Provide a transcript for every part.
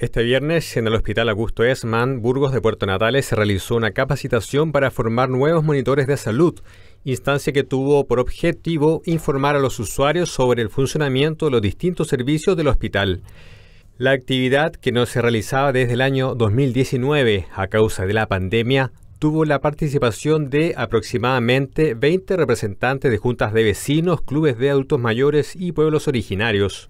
Este viernes, en el Hospital Augusto Esman, Burgos de Puerto Natales, se realizó una capacitación para formar nuevos monitores de salud, instancia que tuvo por objetivo informar a los usuarios sobre el funcionamiento de los distintos servicios del hospital. La actividad, que no se realizaba desde el año 2019 a causa de la pandemia, tuvo la participación de aproximadamente 20 representantes de juntas de vecinos, clubes de adultos mayores y pueblos originarios.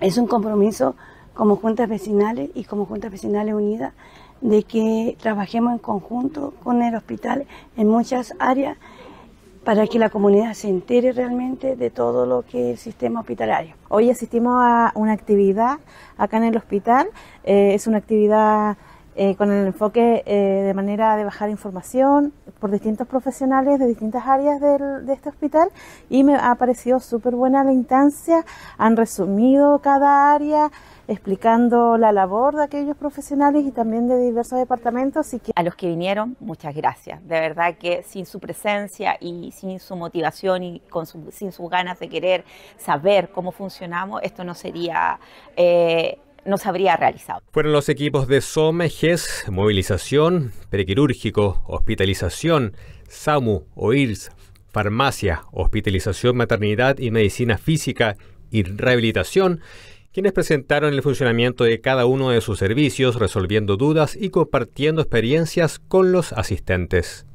Es un compromiso como juntas vecinales y como juntas vecinales unidas de que trabajemos en conjunto con el hospital en muchas áreas para que la comunidad se entere realmente de todo lo que es el sistema hospitalario. Hoy asistimos a una actividad acá en el hospital, eh, es una actividad eh, con el enfoque eh, de manera de bajar información, por distintos profesionales de distintas áreas de este hospital y me ha parecido súper buena la instancia. Han resumido cada área, explicando la labor de aquellos profesionales y también de diversos departamentos. que... A los que vinieron, muchas gracias. De verdad que sin su presencia y sin su motivación y con sin sus ganas de querer saber cómo funcionamos, esto no sería... Eh, habría realizado. Fueron los equipos de SOMEGES, Movilización, Prequirúrgico, Hospitalización, SAMU, OIRS, Farmacia, Hospitalización, Maternidad y Medicina Física y Rehabilitación, quienes presentaron el funcionamiento de cada uno de sus servicios, resolviendo dudas y compartiendo experiencias con los asistentes.